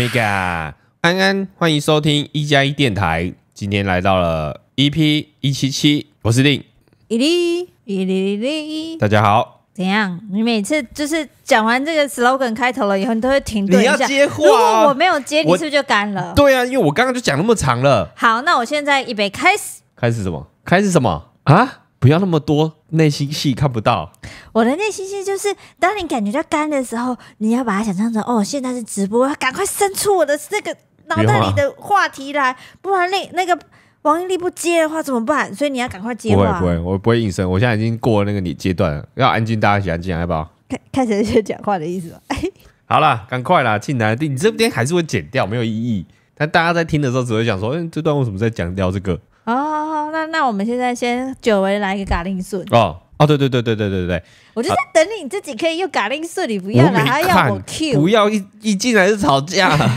Omega，安安，欢迎收听一加一电台。今天来到了 EP 一七七，我是令，粒一粒哩粒，大家好。怎样？你每次就是讲完这个 slogan 开头了以后，你都会停顿一下。如果我没有接，你是不是就干了？对啊，因为我刚刚就讲那么长了。好，那我现在预备开始，开始什么？开始什么啊？不要那么多。内心戏看不到，我的内心戏就是当你感觉到干的时候，你要把它想象成哦，现在是直播，赶快伸出我的这个脑袋里的话题来，不然那那个王英力不接的话怎么办？所以你要赶快接话，不会，不会，我不会应声，我现在已经过了那个你阶段，要安静，大家一起安静，好不好？看看起来像讲话的意思吧？哎，好了，赶快啦，进来的你这边还是会剪掉，没有意义，但大家在听的时候只会想说，嗯，这段为什么在讲掉这个好好那那我们现在先久违来一个嘎铃顺哦哦对对对对对对对，我就在等你自己可以用嘎铃顺，你不要了，还要我 Q？不要一一进来就吵架了。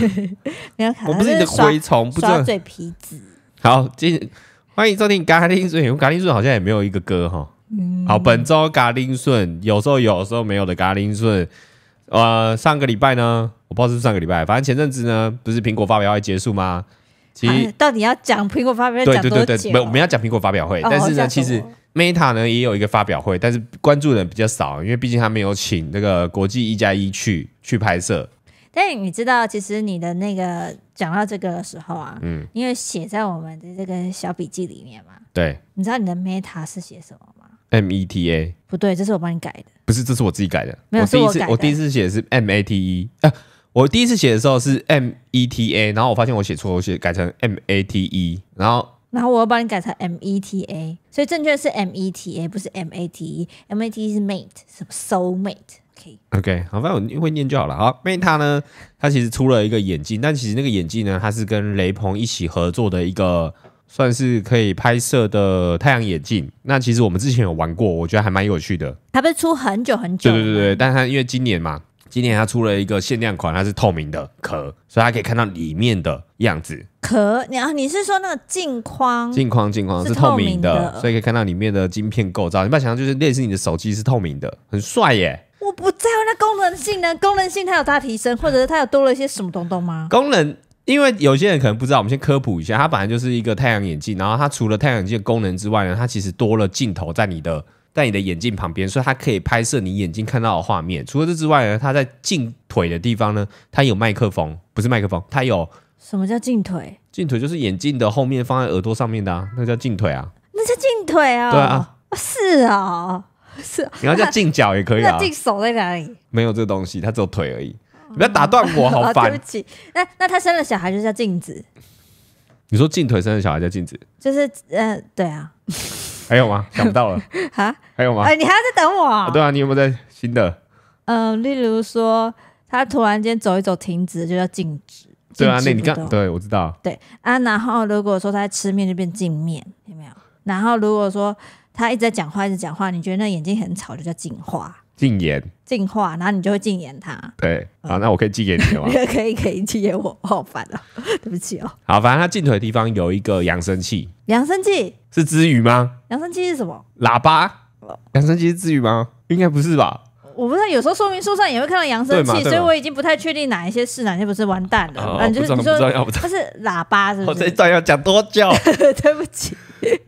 你 看，我 不是你的蛔虫，不耍嘴皮子。好，进欢迎赵天，嘎铃顺，嘎铃顺好像也没有一个歌哈。好，本周嘎铃顺有时候有，有时候没有的嘎铃顺。呃，上个礼拜呢，我不知道是上个礼拜，反正前阵子呢，不是苹果发表会结束吗？其实到底要讲苹果发表会？对对对对，有，我们要讲苹果发表会，但是呢，其实 Meta 呢也有一个发表会，但是关注的人比较少，因为毕竟他没有请那个国际一加一去去拍摄。但你知道，其实你的那个讲到这个的时候啊，嗯，因为写在我们的这个小笔记里面嘛。对。你知道你的 Meta 是写什么吗？Meta 不对，这是我帮你改的，不是，这是我自己改的。没有，我第一次我第一次写是 M A T E 啊。我第一次写的时候是 META，然后我发现我写错，我写改成 MAT E，然后然后我又帮你改成 META，所以正确是 META，不是 MAT E，MAT E 是 mate，什么 soul mate，OK 好，反正我会念就好了。好，Meta 呢，它其实出了一个眼镜，但其实那个眼镜呢，它是跟雷朋一起合作的一个，算是可以拍摄的太阳眼镜。那其实我们之前有玩过，我觉得还蛮有趣的。它不是出很久很久，对对对对，但它因为今年嘛。今年它出了一个限量款，它是透明的壳，所以它可以看到里面的样子。壳？你啊，你是说那个镜框？镜框镜框是透明的，所以可以看到里面的镜片构造。你把想象，就是类似你的手机是透明的，很帅耶。我不在乎那功能性能，功能性它有大提升，或者是它有多了一些什么东东吗？功能，因为有些人可能不知道，我们先科普一下，它本来就是一个太阳眼镜，然后它除了太阳镜功能之外呢，它其实多了镜头在你的。在你的眼镜旁边，所以它可以拍摄你眼睛看到的画面。除了这之外呢，它在镜腿的地方呢，它有麦克风，不是麦克风，它有什么叫镜腿？镜腿就是眼镜的后面放在耳朵上面的啊，那叫镜腿啊。那叫镜腿啊。对啊，是啊，是。你要叫镜脚也可以啊。镜手在哪里？没有这东西，它只有腿而已。不要打断我，好烦。对不起。那那他生了小孩就叫镜子？你说镜腿生了小孩叫镜子？就是呃，对啊。还有吗？想不到了啊！还有吗？哎，你还要在等我？对啊，你有没有在新的？嗯，例如说，他突然间走一走，停止就叫静止。对啊，那你刚对我知道。对啊，然后如果说他在吃面，就变镜面，有没有？然后如果说他一直在讲话，一直讲话，你觉得那眼睛很吵，就叫静化。禁言进化，然后你就会禁言他。对，好，那我可以寄给你吗？可以，可以寄给我。我 好烦啊，对不起哦。好，反正他镜腿的地方有一个扬声器，扬声器是之于吗？扬声器是什么？喇叭。扬声器是之于吗？应该不是吧。我不知道，有时候说明书上也会看到扬声器，所以我已经不太确定哪一些是，哪些不是完蛋了。反正就是你说，它是喇叭是不？这一段要讲多久？对不起，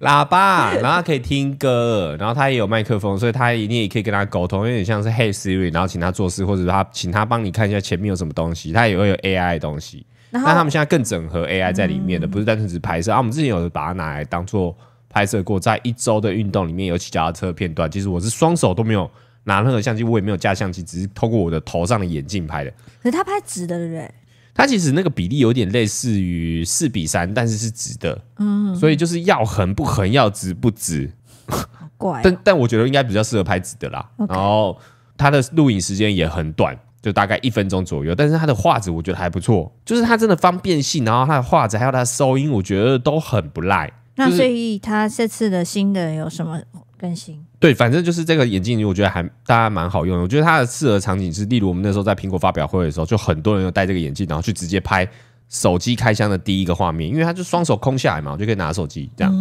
喇叭，然后可以听歌，然后它也有麦克风，所以它你也可以跟它沟通，有点像是 Hey Siri，然后请它做事，或者它请它帮你看一下前面有什么东西，它也会有 AI 的东西。那他们现在更整合 AI 在里面的，不是单纯只拍摄啊。我们之前有把它拿来当做拍摄过，在一周的运动里面有骑脚踏车片段，其实我是双手都没有。拿那个相机，我也没有架相机，只是透过我的头上的眼镜拍的。可是他拍直的不对？他其实那个比例有点类似于四比三，但是是直的。嗯。所以就是要横不横，要直不直。怪。但但我觉得应该比较适合拍直的啦。然后他的录影时间也很短，就大概一分钟左右。但是他的画质我觉得还不错，就是它真的方便性，然后它的画质还有它的收音，我觉得都很不赖。那所以他这次的新的有什么？更新对，反正就是这个眼镜，我觉得还大家蛮好用。我觉得它的适合场景是，例如我们那时候在苹果发表会的时候，就很多人有戴这个眼镜，然后去直接拍手机开箱的第一个画面，因为他就双手空下来嘛，我就可以拿手机这样。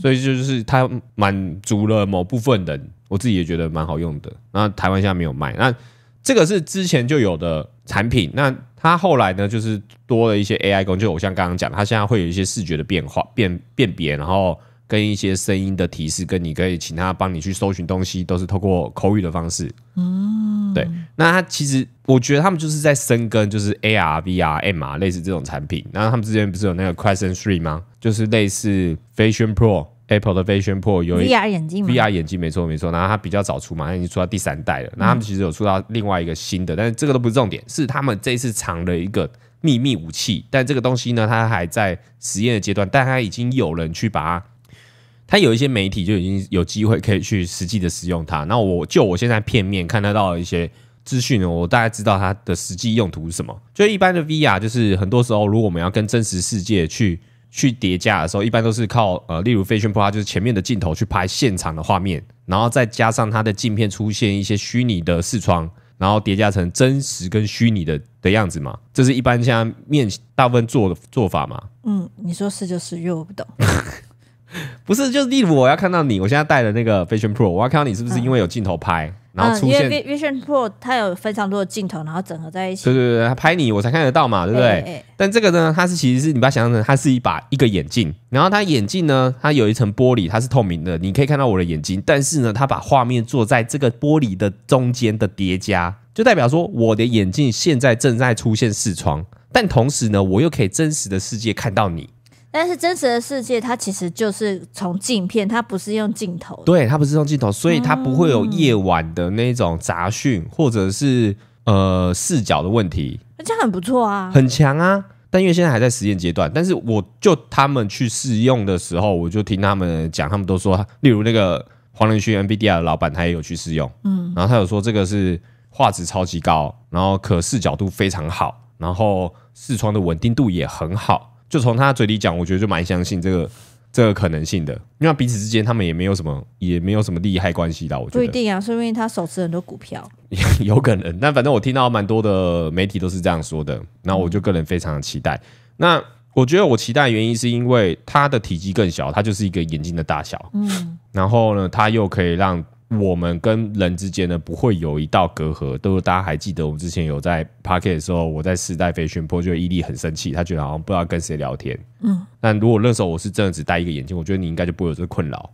所以就是它满足了某部分人，我自己也觉得蛮好用的。那台湾现在没有卖，那这个是之前就有的产品。那它后来呢，就是多了一些 AI 工具，就我像刚刚讲，它现在会有一些视觉的变化、辨辨别，然后。跟一些声音的提示，跟你可以请他帮你去搜寻东西，都是透过口语的方式。嗯，对。那他其实我觉得他们就是在深耕，就是 AR、VR、MR 类似这种产品。然后他们之前不是有那个 Question Three 吗？就是类似 Vision Pro、Apple 的 Vision Pro 有 VR 眼镜 v r 眼镜没错没错。然后它比较早出嘛，它已经出到第三代了。那他们其实有出到另外一个新的，但是这个都不是重点，是他们这次藏了一个秘密武器。但这个东西呢，它还在实验的阶段，但它已经有人去把它。它有一些媒体就已经有机会可以去实际的使用它。那我就我现在片面看得到一些资讯呢，我大概知道它的实际用途是什么。就一般的 VR，就是很多时候如果我们要跟真实世界去去叠加的时候，一般都是靠呃，例如飞 n Pro，就是前面的镜头去拍现场的画面，然后再加上它的镜片出现一些虚拟的视窗，然后叠加成真实跟虚拟的的样子嘛。这是一般现在面大部分做的做法嘛？嗯，你说是就是，因为我不懂。不是，就是例如我要看到你，我现在戴的那个 Vision Pro，我要看到你是不是因为有镜头拍，然后出现？因为 Vision Pro 它有非常多的镜头，然后整合在一起。对对对，拍你我才看得到嘛，对不对？但这个呢，它是其实是你把它想象成它是一把一个眼镜，然后它眼镜呢，它有一层玻璃，它是透明的，你可以看到我的眼睛，但是呢，它把画面做在这个玻璃的中间的叠加，就代表说我的眼镜现在正在出现视窗，但同时呢，我又可以真实的世界看到你。但是真实的世界，它其实就是从镜片，它不是用镜头，对，它不是用镜头，所以它不会有夜晚的那种杂讯，或者是呃视角的问题。这样很不错啊，很强啊。但因为现在还在实验阶段，但是我就他们去试用的时候，我就听他们讲，他们都说，例如那个黄仁勋 NVIDIA 的老板，他也有去试用，嗯，然后他有说这个是画质超级高，然后可视角度非常好，然后视窗的稳定度也很好。就从他嘴里讲，我觉得就蛮相信这个这个可能性的，因为彼此之间他们也没有什么也没有什么利害关系的，我觉得不一定啊，说明他手持很多股票，有可能。但反正我听到蛮多的媒体都是这样说的，那我就个人非常期待。那我觉得我期待原因是因为它的体积更小，它就是一个眼睛的大小，嗯，然后呢，它又可以让。我们跟人之间呢，不会有一道隔阂。都是大家还记得，我们之前有在 park 的时候，我在时代飞旋坡，就伊利很生气，他觉得好像不知道跟谁聊天。嗯，但如果那时候我是真的只戴一个眼镜，我觉得你应该就不会有这个困扰。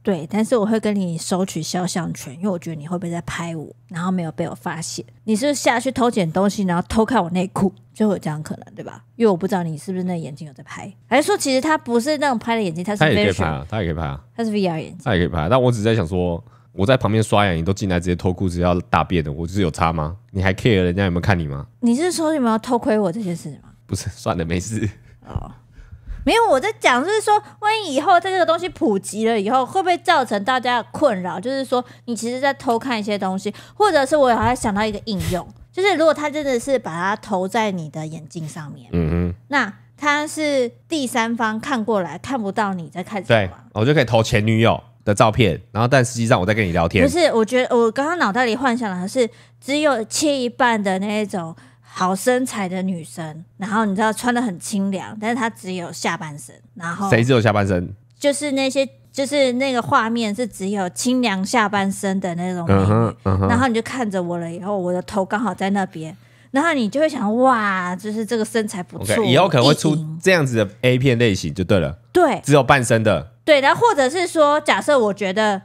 对，但是我会跟你收取肖像权，因为我觉得你会不会在拍我，然后没有被我发现，你是下去偷捡东西，然后偷看我内裤，就会有这样可能，对吧？因为我不知道你是不是那眼镜有在拍，还是说其实他不是那种拍的眼镜，他是他也可以拍啊，他也可以拍啊，他是 V R 眼镜，他也可以拍。但我只是在想说。我在旁边刷牙，你都进来直接偷裤子要大便的，我是有差吗？你还 care 人家有没有看你吗？你是说什没偷窥我这件事吗？不是，算了，没事。哦，没有，我在讲就是说，万一以后这个东西普及了以后，会不会造成大家的困扰？就是说，你其实，在偷看一些东西，或者是我还想到一个应用，就是如果他真的是把它投在你的眼睛上面，嗯哼，那他是第三方看过来看不到你在看什么，我就可以投前女友。的照片，然后但实际上我在跟你聊天。不是，我觉得我刚刚脑袋里幻想的是只有切一半的那种好身材的女生，然后你知道穿的很清凉，但是她只有下半身。然后，谁只有下半身？就是那些，就是那个画面是只有清凉下半身的那种美女，然后你就看着我了，以后我的头刚好在那边，然后你就会想哇，就是这个身材不错。以后可能会出这样子的 A 片类型就对了。对，只有半身的。对，然后或者是说，假设我觉得，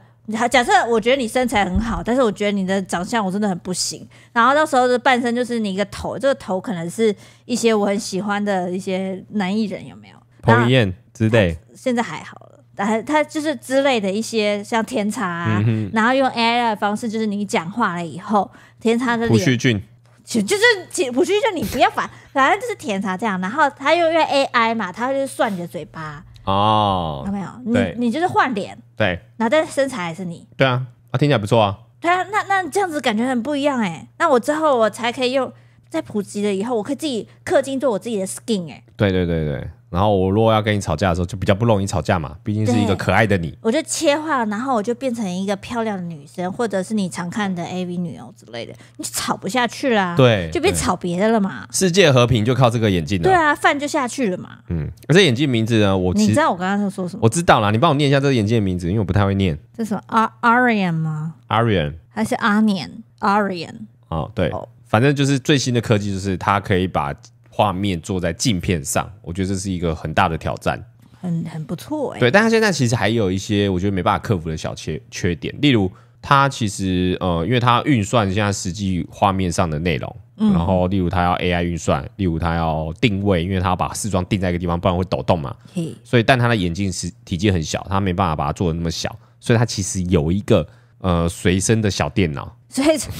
假设我觉得你身材很好，但是我觉得你的长相我真的很不行。然后到时候的半身就是你一个头，这个头可能是一些我很喜欢的一些男艺人，有没有？彭于晏之类。现在还好了，但他就是之类的一些像甜茶，然后用 AI 的方式，就是你讲话了以后，甜茶的脸。胡须俊。就是胡须俊，你不要反，反正就是甜茶这样。然后他又用 AI 嘛，他就算你的嘴巴。哦，有没有？你你就是换脸，对，那但是身材还是你，对啊，啊，听起来不错啊，对啊，那那这样子感觉很不一样哎，那我之后我才可以用，在普及了以后，我可以自己氪金做我自己的 skin 哎，对对对对。然后我如果要跟你吵架的时候，就比较不容易吵架嘛，毕竟是一个可爱的你。我就切换，然后我就变成一个漂亮的女生，或者是你常看的 AV 女优之类的，你就吵不下去啦。对，就别吵别的了嘛。世界和平就靠这个眼镜了。对啊，饭就下去了嘛。嗯，这眼镜名字呢？我你知道我刚刚在说什么？我知道啦，你帮我念一下这个眼镜的名字，因为我不太会念。这什么 Arian 吗？Arian 还是 A 年 Arian？哦，对，反正就是最新的科技，就是它可以把。画面做在镜片上，我觉得这是一个很大的挑战，很很不错哎。对，但它现在其实还有一些我觉得没办法克服的小缺缺点，例如它其实呃，因为它运算现在实际画面上的内容，然后例如它要 AI 运算，例如它要定位，因为它要把视装定在一个地方，不然会抖动嘛。所以，但它的眼镜是体积很小，它没办法把它做的那么小，所以它其实有一个。呃，随身的小电脑，随随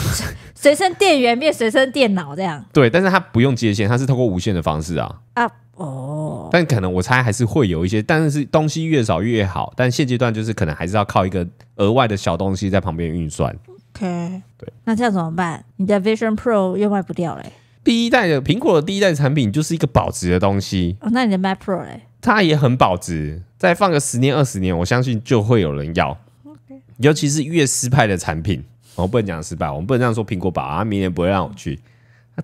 随身电源变随身电脑这样。对，但是它不用接线，它是透过无线的方式啊。啊，哦。但可能我猜还是会有一些，但是东西越少越好。但现阶段就是可能还是要靠一个额外的小东西在旁边运算。OK。对。那这样怎么办？你的 Vision Pro 又卖不掉嘞。第一代的苹果的第一代产品就是一个保值的东西。哦，那你的 Mac Pro 嘞？它也很保值，再放个十年二十年，我相信就会有人要。尤其是越失败的产品，我不能讲失败，我们不能这样说。苹果宝，他明年不会让我去。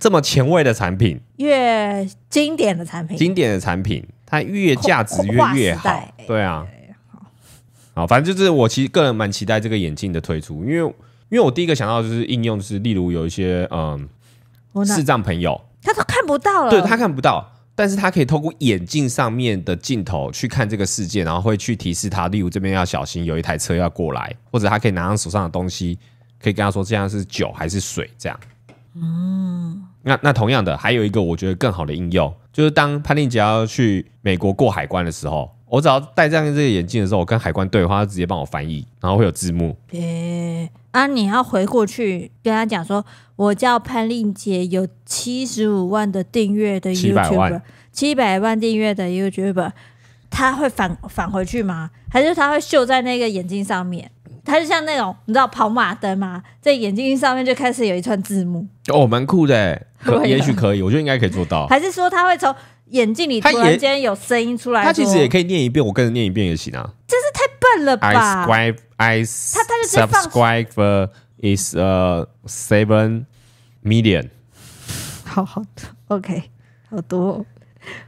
这么前卫的产品，越经典的产品，经典的产品，它越价值越越好。对啊，好，反正就是我其实个人蛮期待这个眼镜的推出，因为因为我第一个想到就是应用是，例如有一些嗯，视障朋友，他都看不到了，对他看不到。但是他可以透过眼镜上面的镜头去看这个世界，然后会去提示他，例如这边要小心，有一台车要过来，或者他可以拿上手上的东西，可以跟他说这样是酒还是水这样。嗯，那那同样的，还有一个我觉得更好的应用，就是当潘丽杰要去美国过海关的时候。我只要戴这样这个眼镜的时候，我跟海关对的话，他直接帮我翻译，然后会有字幕。诶，啊，你要回过去跟他讲说，我叫潘令杰，有七十五万的订阅的 YouTube，七百万订阅的 YouTube，他会返返回去吗？还是他会秀在那个眼镜上面？他就像那种你知道跑马灯吗？在眼睛上面就开始有一串字幕。哦，蛮酷的，可 也许可以，我觉得应该可以做到。还是说他会从？眼镜里突然间有声音出来，他其实也可以念一遍，我跟着念一遍也行啊。真是太笨了吧！I subscribe, I. 他他就直接放，subscribe is a seven million。好好的，OK，好多，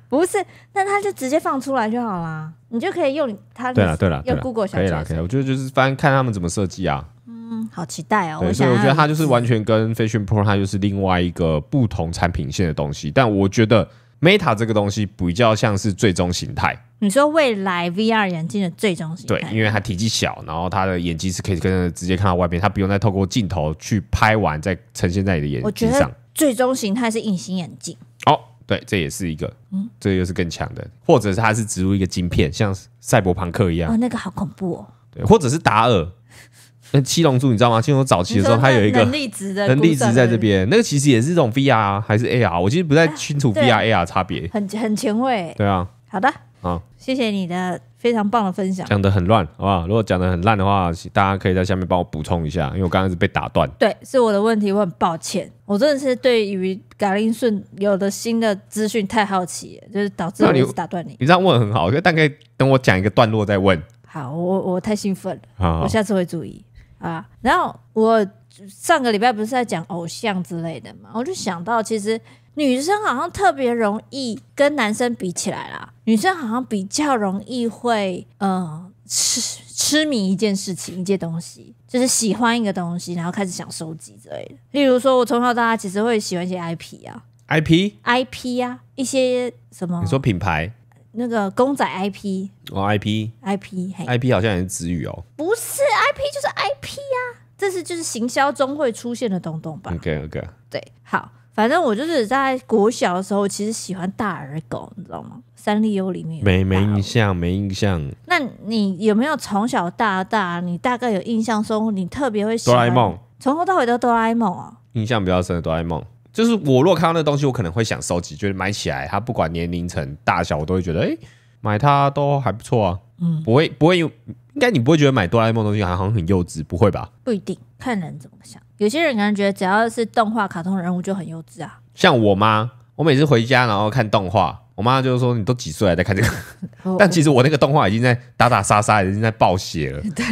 不是？那他就直接放出来就好啦。你就可以用他。对了对了，用 Google 可以了可以。我觉得就是翻看他们怎么设计啊。嗯，好期待哦！对，所以我觉得它就是完全跟 f i s i o n Pro，它就是另外一个不同产品线的东西。但我觉得。Meta 这个东西比较像是最终形态。你说未来 VR 眼镜的最终形态？对，因为它体积小，然后它的眼睛是可以跟直接看到外面，它不用再透过镜头去拍完再呈现在你的眼睛上。我觉得最终形态是隐形眼镜。哦，对，这也是一个，嗯，这又是更强的，或者是它是植入一个晶片，像赛博朋克一样。哦，那个好恐怖哦。对，或者是达尔。那七龙珠你知道吗？七龙早期的时候，它有一个能力值的能力值在这边，那个其实也是种 VR 还是 AR，我其实不太清楚 VR AR 差别。很很前卫，对啊。好的，啊，谢谢你的非常棒的分享，讲的很乱，好不好？如果讲的很烂的话，大家可以在下面帮我补充一下，因为我刚刚是被打断。对，是我的问题，我很抱歉。我真的是对于卡林顿有的新的资讯太好奇，就是导致我一打断你。你这样问很好，但觉大概等我讲一个段落再问。好，我我太兴奋了，我下次会注意。啊，然后我上个礼拜不是在讲偶像之类的嘛，我就想到其实女生好像特别容易跟男生比起来啦，女生好像比较容易会嗯痴痴迷一件事情一件东西，就是喜欢一个东西，然后开始想收集之类的。例如说我从小到大其实会喜欢一些 IP 啊，IP，IP 呀，一些什么？你说品牌？那个公仔 IP 哦，IP，IP，i p 好像也是词语哦，不是 IP 就是 IP 呀，这是就是行销中会出现的东东吧？OK OK，对，好，反正我就是在国小的时候，其实喜欢大耳狗，你知道吗？三丽鸥里面没没印象，没印象。那你有没有从小到大，你大概有印象说你特别会喜欢？哆啦 A 梦，从头到尾都哆啦 A 梦啊，印象比较深的哆啦 A 梦。就是我若看到那东西，我可能会想收集，就是买起来，它不管年龄层大小，我都会觉得，哎，买它都还不错啊。嗯，不会不会，应该你不会觉得买哆啦 A 梦东西好像很幼稚，不会吧？不一定，看人怎么想。有些人可能觉得只要是动画卡通人物就很幼稚啊。像我妈，我每次回家然后看动画。我妈就是说你都几岁了在看这个，但其实我那个动画已经在打打杀杀已经在暴血了。对，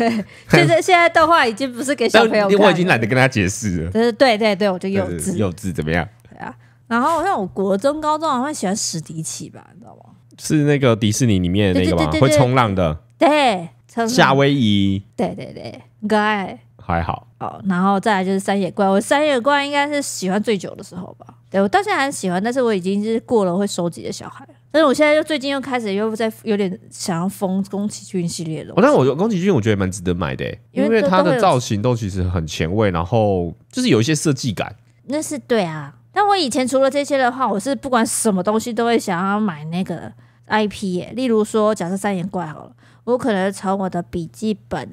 现在现在动画已经不是给小朋友看，我已经懒得跟他解释了。对对对，我就幼稚幼稚怎么样？对啊，然后像我国中高中好像喜欢史迪奇吧，你知道吗？是那个迪士尼里面的那个吗？会冲浪的。对，夏威夷。对对对，可爱。还好。哦，然后再来就是三野怪，我三野怪应该是喜欢最久的时候吧。对我到现在还喜欢，但是我已经是过了会收集的小孩。但是我现在又最近又开始又在有点想要封宫崎骏系列的。但我觉得宫崎骏我觉得蛮值得买的，因为它的造型都其实很前卫，然后就是有一些设计感。那是对啊。但我以前除了这些的话，我是不管什么东西都会想要买那个 IP，例如说假设三眼怪好了，我可能从我的笔记本、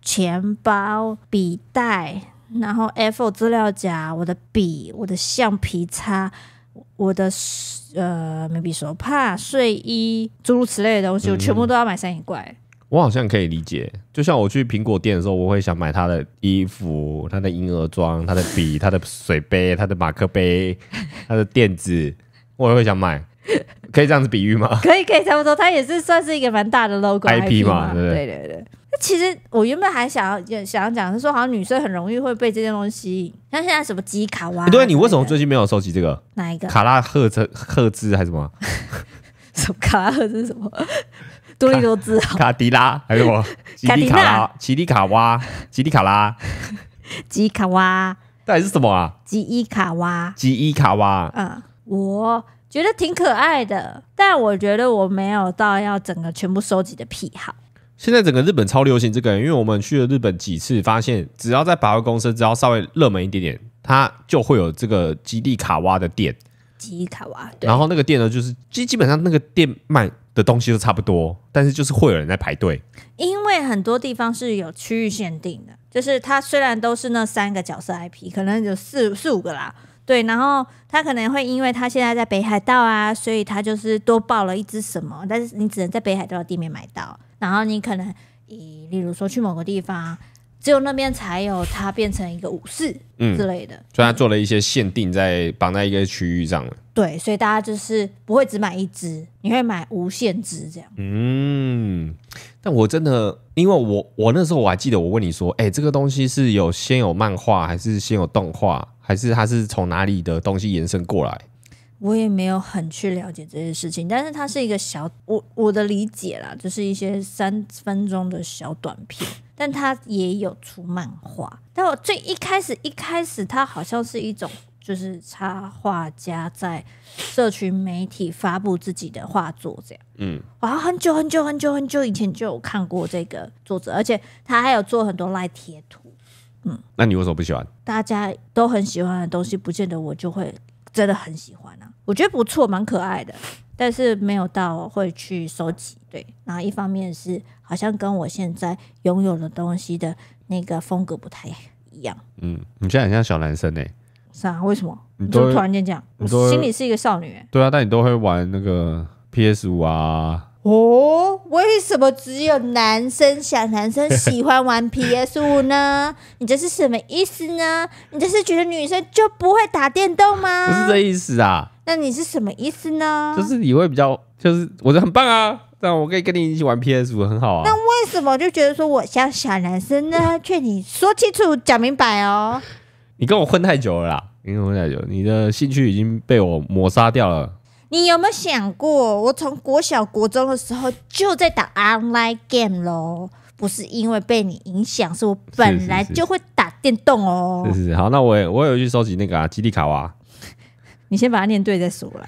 钱包、笔袋。然后 Apple 资料夹、我的笔、我的橡皮擦、我的呃眉笔、手帕、睡衣，诸如此类的东西，我全部都要买三眼怪。我好像可以理解，就像我去苹果店的时候，我会想买他的衣服、他的婴儿装、他的笔、他的水杯、他的马克杯、他的垫子，我也会想买。可以这样子比喻吗？可以可以，差不多，它也是算是一个蛮大的 logo IP 嘛对对对。其实我原本还想要也想要讲，是说好像女生很容易会被这件东西吸引，像现在什么吉卡哇？对，你为什么最近没有收集这个？哪一个？卡拉赫兹赫兹还是什么？什么卡拉赫兹什么？多利多兹？卡迪拉还是什么？卡迪卡拉？奇迪卡哇？奇迪卡拉？吉卡哇？到底是什么啊？吉伊卡哇？吉伊卡哇？嗯，我觉得挺可爱的，但我觉得我没有到要整个全部收集的癖好。现在整个日本超流行这个，因为我们去了日本几次，发现只要在百货公司，只要稍微热门一点点，它就会有这个吉地卡哇的店。吉伊卡哇，对。然后那个店呢，就是基基本上那个店卖的东西都差不多，但是就是会有人在排队。因为很多地方是有区域限定的，就是它虽然都是那三个角色 IP，可能有四四五个啦，对。然后它可能会因为它现在在北海道啊，所以它就是多报了一只什么，但是你只能在北海道的地面买到。然后你可能以，例如说去某个地方，只有那边才有它变成一个武士之类的，所以它做了一些限定，在绑在一个区域上了。对，所以大家就是不会只买一只，你会买无限只这样。嗯，但我真的，因为我我那时候我还记得我问你说，哎，这个东西是有先有漫画，还是先有动画，还是它是从哪里的东西延伸过来？我也没有很去了解这些事情，但是它是一个小我我的理解啦，就是一些三分钟的小短片，但它也有出漫画。但我最一开始一开始，它好像是一种就是插画家在社群媒体发布自己的画作这样。嗯，我很久很久很久很久以前就有看过这个作者，而且他还有做很多赖贴图。嗯，那你为什么不喜欢？大家都很喜欢的东西，不见得我就会真的很喜欢啊。我觉得不错，蛮可爱的，但是没有到会去收集。对，然后一方面是好像跟我现在拥有的东西的那个风格不太一样。嗯，你现在很像小男生呢？是啊，为什么？你都突然间讲，心里是一个少女。对啊，但你都会玩那个 PS 五啊。哦，为什么只有男生小男生喜欢玩 PS 五呢？你这是什么意思呢？你这是觉得女生就不会打电动吗？不是这意思啊！那你是什么意思呢？就是你会比较，就是我这很棒啊，但我可以跟你一起玩 PS 五，很好啊。那为什么就觉得说我像小男生呢？劝你说清楚、讲明白哦。你跟我混太久了，啦，你跟我混太久，你的兴趣已经被我抹杀掉了。你有没有想过，我从国小国中的时候就在打 online game 咯？不是因为被你影响，是我本来就会打电动哦。是是是，好，那我也我有去收集那个啊，基地卡哇。你先把它念对再说啦。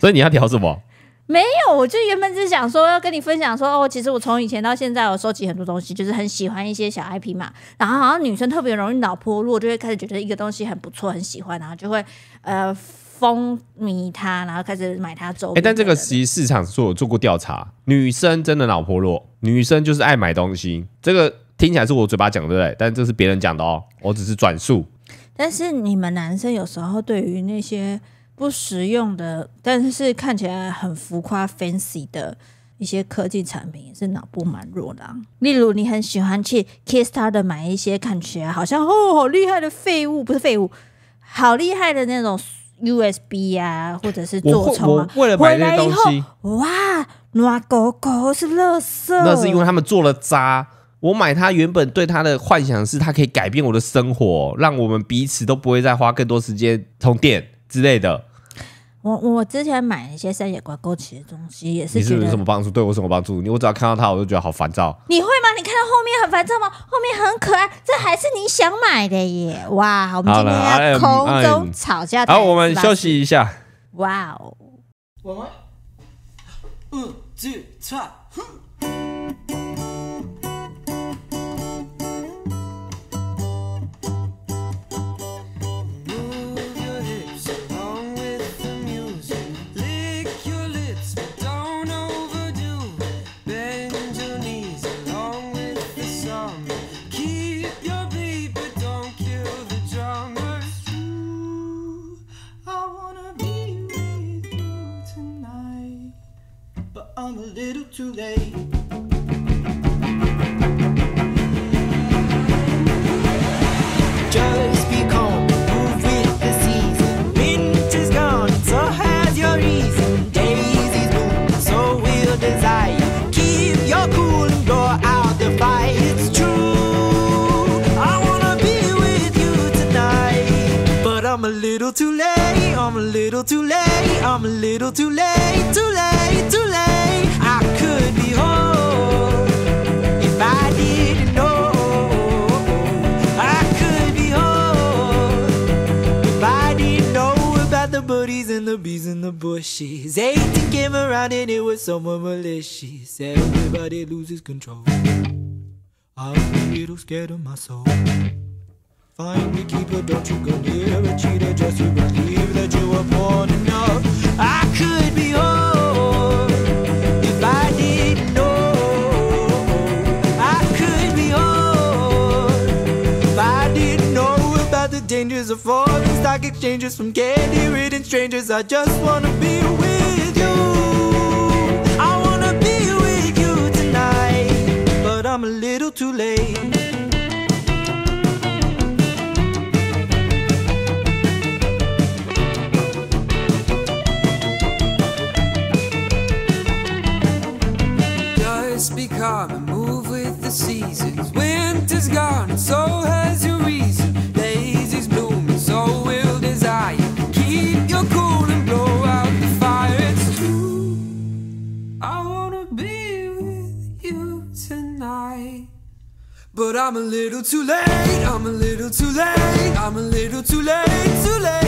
所以你要调什么？没有，我就原本是想说要跟你分享说哦，其实我从以前到现在，我收集很多东西，就是很喜欢一些小 IP 嘛。然后女生特别容易脑波弱，就会开始觉得一个东西很不错，很喜欢，然后就会呃。风靡他，然后开始买他周边。哎，但这个其实市场做做过调查，女生真的脑婆弱，女生就是爱买东西。这个听起来是我嘴巴讲，对不对？但这是别人讲的哦，我只是转述。但是你们男生有时候对于那些不实用的，但是看起来很浮夸、fancy 的一些科技产品，也是脑部蛮弱的。例如，你很喜欢去 Kiss 他 t a 的买一些看起来好像哦好厉害的废物，不是废物，好厉害的那种。U S B 啊，或者是做充啊。回来以后，哇，暖狗狗是垃圾。那是因为他们做了渣。我买它，原本对它的幻想是它可以改变我的生活，让我们彼此都不会再花更多时间充电之类的。我我之前买一些山野怪勾起的东西，也是。你是有什么帮助？对我什么帮助？你我只要看到他，我就觉得好烦躁。你会吗？你看到后面很烦躁吗？后面很可爱，这还是你想买的耶！哇，我们今天要空中吵架。好，我们休息一下。哇哦，我们。嗯 n e two three。I'm a little too late. little too late, I'm a little too late, too late, too late. I could be home if I didn't know. I could be home if I didn't know about the buddies and the bees and the bushes. Eighteen came around and it was someone malicious. Everybody loses control. I'm a little scared of my soul. Find me, keeper, don't you go near a cheater, just you believe that you were born enough. I could be all if I didn't know. I could be all if I didn't know about the dangers of foreign stock exchanges from candy ridden strangers. I just wanna be with you. I wanna be with you tonight, but I'm a little too late. charm and move with the seasons. Winter's gone, so has your reason. Daisies bloom, so will desire. Keep your cool and blow out the fire. It's true, I wanna be with you tonight. But I'm a little too late, I'm a little too late, I'm a little too late, too late.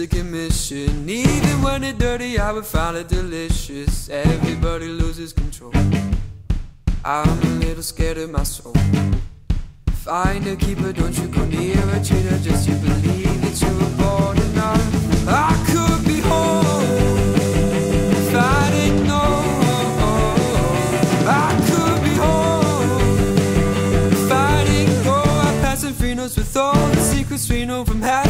Mexican mission. Even when it's dirty, I would find it delicious. Everybody loses control. I'm a little scared of my soul. Find a keeper, don't you go near a cheater. Just you believe that you were born enough. I could be whole if I didn't know. I could be whole if I didn't go. I pass in with all the secrets we know from half.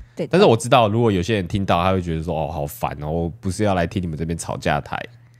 对，但是我知道，如果有些人听到，他会觉得说：“哦，好烦哦，我不是要来听你们这边吵架台。”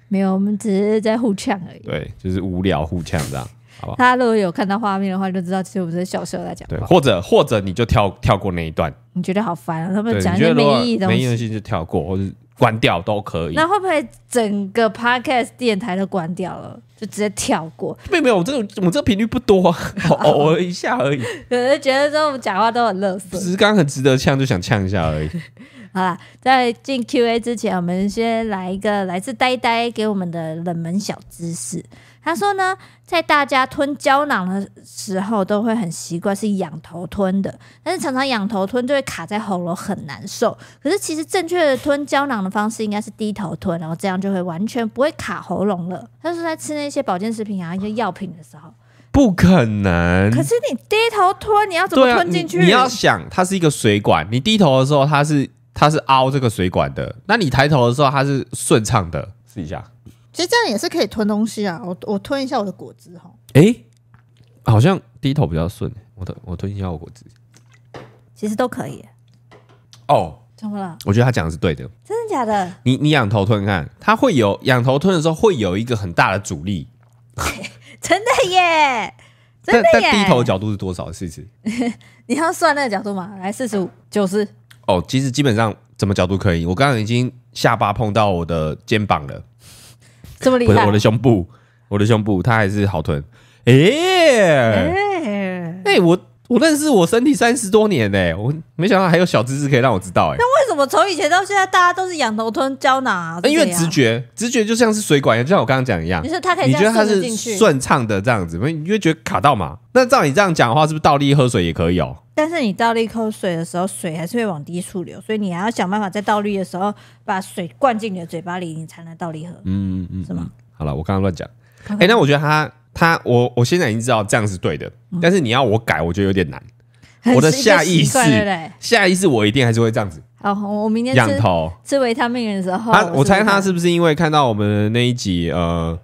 没有，我们只是在互呛而已。对，就是无聊互呛这样。好吧，大家如果有看到画面的话，就知道其实我们是小时候在讲。对，或者或者你就跳跳过那一段，你觉得好烦啊？他们讲一些没意义的的没意义东西，就跳过，或者。关掉都可以。那会不会整个 podcast 电台都关掉了，就直接跳过？有没有，我这个我这个频率不多，偶尔一下而已。有人觉得说我们讲话都很乐色，只是刚很值得呛，就想呛一下而已。好啦，在进 Q A 之前，我们先来一个来自呆呆给我们的冷门小知识。他说呢，在大家吞胶囊的时候，都会很习惯是仰头吞的，但是常常仰头吞就会卡在喉咙，很难受。可是其实正确的吞胶囊的方式应该是低头吞，然后这样就会完全不会卡喉咙了。他说在吃那些保健食品啊、一些药品的时候，不可能。可是你低头吞，你要怎么吞进去？你要想，它是一个水管，你低头的时候它是它是凹这个水管的，那你抬头的时候它是顺畅的。试一下。其实这样也是可以吞东西啊，我我吞一下我的果汁哈。哎，好像低头比较顺，我我吞一下我的果汁。其实都可以。哦，怎么了？我觉得他讲的是对的。真的假的？你你仰头吞看，它会有仰头吞的时候会有一个很大的阻力。真的耶！真的耶！但低头角度是多少？试试。你要算那个角度嘛？来，四十五九十。哦，其实基本上怎么角度可以？我刚刚已经下巴碰到我的肩膀了。不是我的胸部，我的胸部，他还是好臀，哎，哎，我。我认识我身体三十多年嘞，我没想到还有小知识可以让我知道哎。那为什么从以前到现在，大家都是仰头吞胶囊啊？因为直觉，直觉就像是水管一样，就像我刚刚讲一样，就是它可以，你觉得它是顺畅的这样子，因为你会觉得卡到嘛？那照你这样讲的话，是不是倒立喝水也可以哦？但是你倒立喝水的时候，水还是会往低处流，所以你还要想办法在倒立的时候把水灌进你的嘴巴里，你才能倒立喝。嗯嗯嗯，是吗？好了，我刚刚乱讲。哎，那我觉得它他我我现在已经知道这样是对的，但是你要我改，我觉得有点难。我的下意识，下意识我一定还是会这样子。哦，我明天养头吃维他命的时候，他我猜他是不是因为看到我们那一集呃，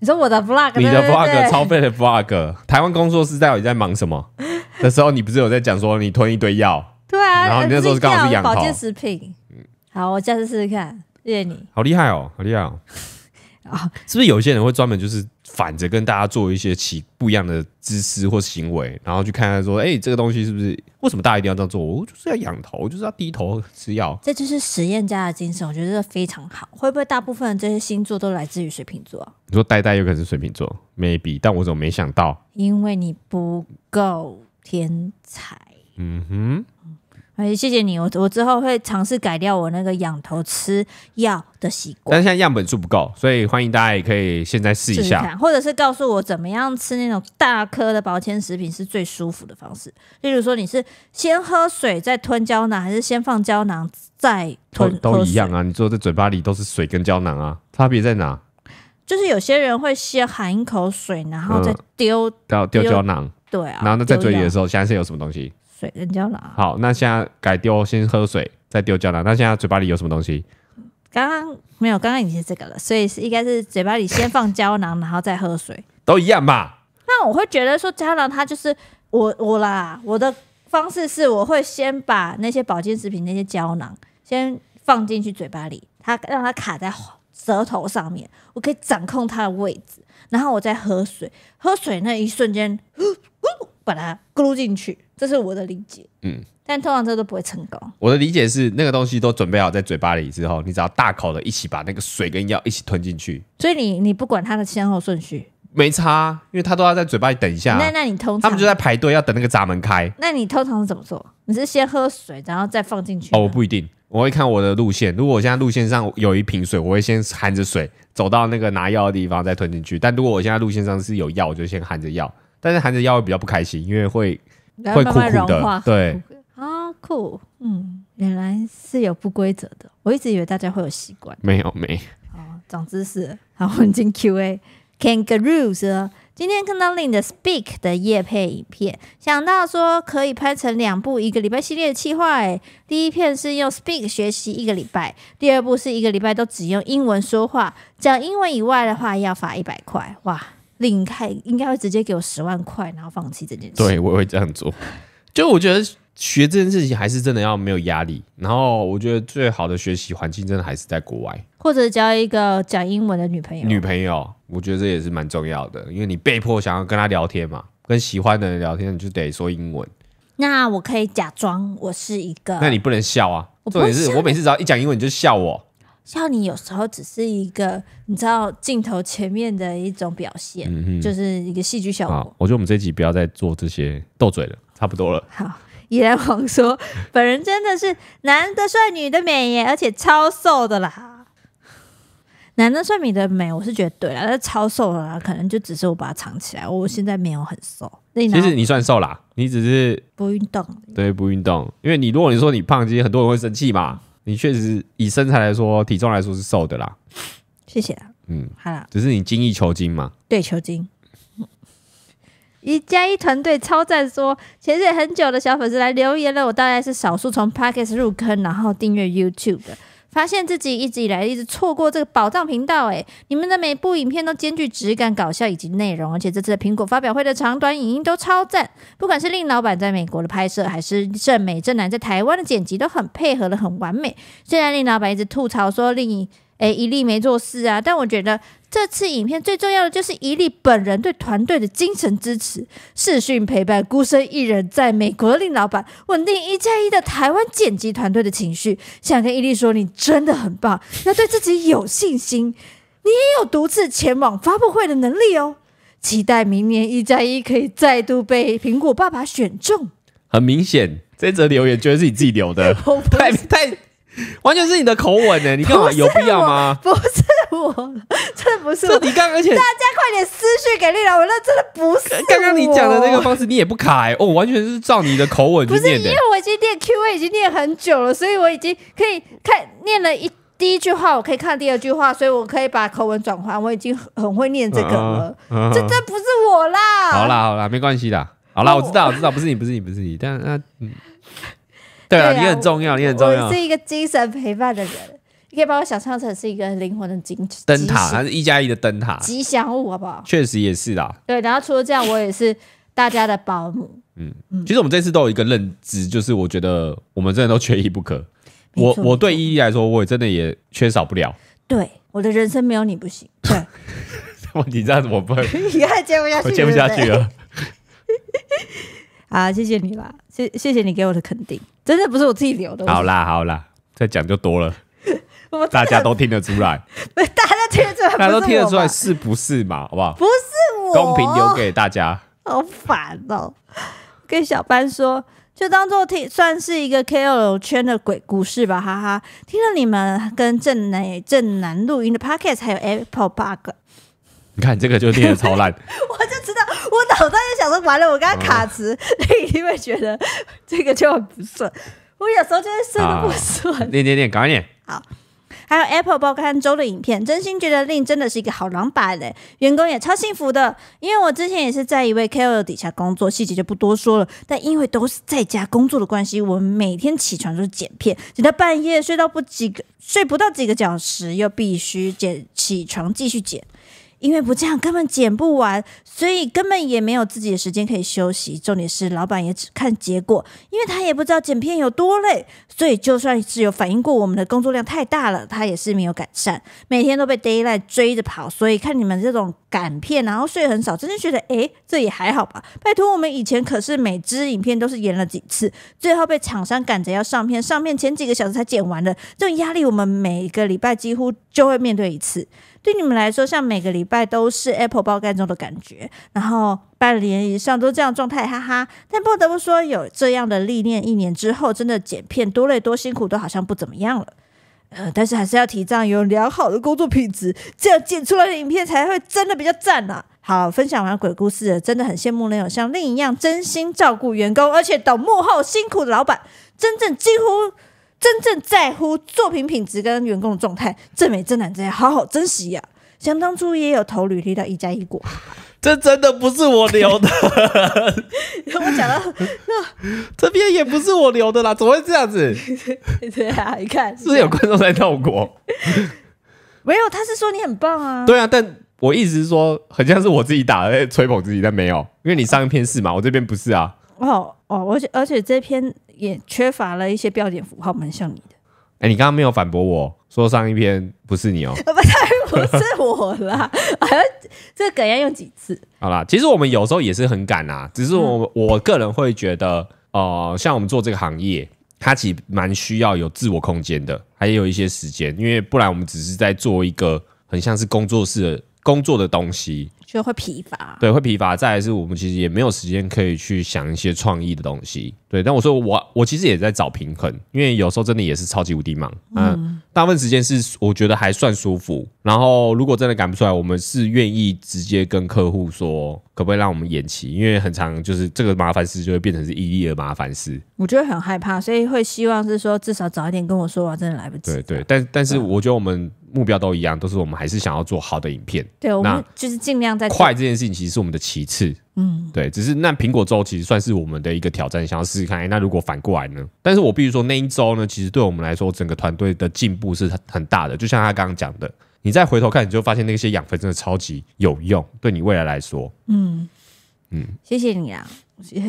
你说我的 vlog，你的 vlog 超废的 vlog，台湾工作室到底在忙什么的 时候，你不是有在讲说你吞一堆药？对啊，然后你那时候是刚好是养好。嗯，好，我下次试试看，谢谢你。好厉害哦，好厉害哦。啊，是不是有些人会专门就是？反着跟大家做一些奇不一样的姿势或行为，然后去看看说，哎，这个东西是不是为什么大家一定要这样做？我就是要仰头，就是要低头，吃药。这就是实验家的精神。我觉得这非常好。会不会大部分这些星座都来自于水瓶座你说呆呆有可能是水瓶座，maybe，但我怎么没想到？因为你不够天才。嗯哼。哎，谢谢你，我我之后会尝试改掉我那个仰头吃药的习惯。但是现在样本数不够，所以欢迎大家也可以现在试一下，或者是告诉我怎么样吃那种大颗的薄健食品是最舒服的方式。例如说，你是先喝水再吞胶囊，还是先放胶囊再吞？都一样啊，你说在嘴巴里都是水跟胶囊啊，差别在哪？就是有些人会先含一口水，然后再丢丢胶囊，对啊，然后那在嘴里的时候，先是有什么东西？水跟胶囊好，那现在改丢先喝水，再丢胶囊。那现在嘴巴里有什么东西？刚刚没有，刚刚已经是这个了，所以是应该是嘴巴里先放胶囊，然后再喝水，都一样嘛？那我会觉得说胶囊它就是我我啦，我的方式是我会先把那些保健食品那些胶囊先放进去嘴巴里，它让它卡在舌头上面，我可以掌控它的位置，然后我再喝水，喝水那一瞬间，把它咕噜进去。这是我的理解，嗯，但通常这都不会成功。我的理解是，那个东西都准备好在嘴巴里之后，你只要大口的一起把那个水跟药一起吞进去。所以你你不管它的先后顺序，没差，因为它都要在嘴巴里等一下。那那你通常他们就在排队要等那个闸门开。那你通常怎么做？你是先喝水，然后再放进去？哦，我不一定，我会看我的路线。如果我现在路线上有一瓶水，我会先含着水走到那个拿药的地方再吞进去。但如果我现在路线上是有药，我就先含着药。但是含着药比较不开心，因为会。会慢慢融化，对，好酷，嗯，原来是有不规则的，我一直以为大家会有习惯，没有没，哦，长知识，好，进 Q&A。k a n g r o o 说，今天看到 Lin 的 speak 的夜配影片，想到说可以拍成两部，一个礼拜系列的计划，哎，第一片是用 speak 学习一个礼拜，第二部是一个礼拜都只用英文说话，讲英文以外的话要罚一百块，哇。另开应该会直接给我十万块，然后放弃这件事。对我会这样做，就我觉得学这件事情还是真的要没有压力。然后我觉得最好的学习环境真的还是在国外，或者交一个讲英文的女朋友。女朋友，我觉得这也是蛮重要的，因为你被迫想要跟她聊天嘛，跟喜欢的人聊天你就得说英文。那我可以假装我是一个，那你不能笑啊！我每次我每次只要一讲英文你就笑我。像你有时候只是一个，你知道镜头前面的一种表现，就是一个戏剧效果。我觉得我们这一集不要再做这些斗嘴了，差不多了。好，野王说，本人真的是男的帅，女的美，耶，而且超瘦的啦。男的帅，女的美，我是觉得对啦，那超瘦的，啦，可能就只是我把它藏起来。我现在没有很瘦，其实你算瘦啦，你只是不运动。对，不运动，因为你如果你说你胖，其实很多人会生气嘛。你确实以身材来说，体重来说是瘦的啦。谢谢。嗯，好。啦，只是你精益求精嘛。对，求精。一加一团队超赞，说潜水很久的小粉丝来留言了。我大概是少数从 Pocket 入坑，然后订阅 YouTube 的。发现自己一直以来一直错过这个宝藏频道，哎，你们的每部影片都兼具质感、搞笑以及内容，而且这次的苹果发表会的长短影音都超赞。不管是令老板在美国的拍摄，还是正美正南在台湾的剪辑，都很配合的很完美。虽然令老板一直吐槽说，令。哎，伊利没做事啊，但我觉得这次影片最重要的就是伊利本人对团队的精神支持、视讯陪伴、孤身一人在美国的令老板稳定一加一的台湾剪辑团队的情绪。想跟伊利说，你真的很棒，要对自己有信心，你也有独自前往发布会的能力哦。期待明年一加一可以再度被苹果爸爸选中。很明显，这则留言绝对是你自己留的，太太。完全是你的口吻呢，你干嘛有必要吗？不是我，这不是。你刚而且大家快点私讯给绿老我那真的不是。刚刚你讲的那个方式，你也不卡哎、哦，完全是照你的口吻去念的。不是，因为我已经念 Q A 已经念很久了，所以我已经可以看念了一第一句话，我可以看第二句话，所以我可以把口吻转换。我已经很很会念这个了，这真不是我啦。好啦，好啦，没关系啦，好啦，我知道，我知道，不是你，不是你，不是你，但那嗯。对啊，你很重要，你很重要。你是一个精神陪伴的人，你可以把我想象成是一个灵魂的灯塔，它是一加一的灯塔，吉祥物好不好？确实也是啦。对，然后除了这样，我也是大家的保姆。嗯，其实我们这次都有一个认知，就是我觉得我们真的都缺一不可。我我对依依来说，我也真的也缺少不了。对，我的人生没有你不行。对，我你这样怎么不？你还接不下去？我接不下去啊！好，谢谢你啦，谢谢谢你给我的肯定。真的不是我自己留的。好啦好啦，再讲就多了，大家都听得出来。大家都听得出来，大家都听得出来，是不是嘛？好不好？不是我。公平留给大家。好烦哦！跟小班说，就当做听，算是一个 KOL 圈的鬼故事吧，哈哈。听了你们跟正磊、正南录音的 Podcast，还有 Apple Bug。你看这个就练的超烂，我就知道，我脑袋就想说，完了，我刚刚卡另一位觉得这个就很不顺，我有时候就会顺都不顺，练练练，赶快练。好，还有 Apple 包看周的影片，真心觉得令真的是一个好老板嘞，员工也超幸福的，因为我之前也是在一位 Carol 底下工作，细节就不多说了。但因为都是在家工作的关系，我们每天起床都是剪片，剪到半夜，睡到不几个，睡不到几个小时，又必须剪起床继续剪。因为不这样根本剪不完，所以根本也没有自己的时间可以休息。重点是老板也只看结果，因为他也不知道剪片有多累，所以就算是有反映过我们的工作量太大了，他也是没有改善。每天都被 d a y l i g h t 追着跑，所以看你们这种赶片，然后睡很少，真的觉得诶，这也还好吧？拜托，我们以前可是每支影片都是演了几次，最后被厂商赶着要上片，上片前几个小时才剪完的，这种压力我们每个礼拜几乎。就会面对一次，对你们来说，像每个礼拜都是 Apple 包干中的感觉，然后半年以上都这样状态，哈哈。但不得不说，有这样的历练，一年之后，真的剪片多累多辛苦，都好像不怎么样了。呃，但是还是要提倡有良好的工作品质，这样剪出来的影片才会真的比较赞啊。好，分享完鬼故事，真的很羡慕能有像另一样真心照顾员工，而且懂幕后辛苦的老板，真正几乎。真正在乎作品品质跟员工的状态，正美正男这样好好珍惜呀！想当初也有投履力到一加一过，这真的不是我留的。我讲到那 这边也不是我留的啦，怎么会这样子？对啊，你看，是有观众在闹过，没有？他是说你很棒啊，对啊，但我意思是说，很像是我自己打在吹捧自己，但没有，因为你上一篇是嘛，我这边不是啊。哦哦，而且而且这篇。也缺乏了一些标点符号，蛮像你的。哎，你刚刚没有反驳我说上一篇不是你哦？不太不是我啦。哎，这个要用几次？好啦，其实我们有时候也是很赶啊，只是我我个人会觉得，呃，像我们做这个行业，它其实蛮需要有自我空间的，还有一些时间，因为不然我们只是在做一个很像是工作室的工作的东西。就会疲乏，对，会疲乏。再来是，我们其实也没有时间可以去想一些创意的东西，对。但我说，我我其实也在找平衡，因为有时候真的也是超级无敌忙，嗯。大部分时间是我觉得还算舒服。然后，如果真的赶不出来，我们是愿意直接跟客户说，可不可以让我们延期？因为很长，就是这个麻烦事就会变成是一地的麻烦事。我觉得很害怕，所以会希望是说至少早一点跟我说，我真的来不及。对对，但但是我觉得我们。目标都一样，都是我们还是想要做好的影片。对，我们就是尽量在快这件事情，其实是我们的其次。嗯，对，只是那苹果周其实算是我们的一个挑战，想要试试看。哎，那如果反过来呢？但是我必须说那一周呢，其实对我们来说，整个团队的进步是很大的。就像他刚刚讲的，你再回头看，你就发现那些养分真的超级有用，对你未来来说。嗯嗯，谢谢你啊，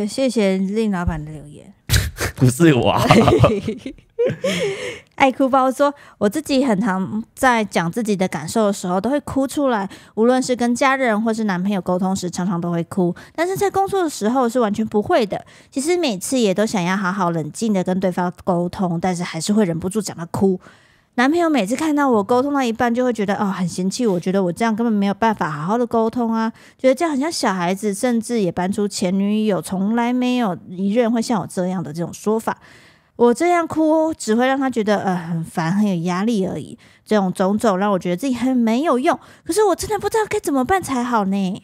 谢谢令老板的留言，不是我。爱哭包说：“我自己很常在讲自己的感受的时候都会哭出来，无论是跟家人或是男朋友沟通时，常常都会哭。但是在工作的时候是完全不会的。其实每次也都想要好好冷静的跟对方沟通，但是还是会忍不住讲到哭。男朋友每次看到我沟通到一半，就会觉得哦很嫌弃，我觉得我这样根本没有办法好好的沟通啊，觉得这样很像小孩子，甚至也搬出前女友从来没有一任会像我这样的这种说法。”我这样哭只会让他觉得呃很烦很有压力而已。这种种种让我觉得自己很没有用，可是我真的不知道该怎么办才好呢。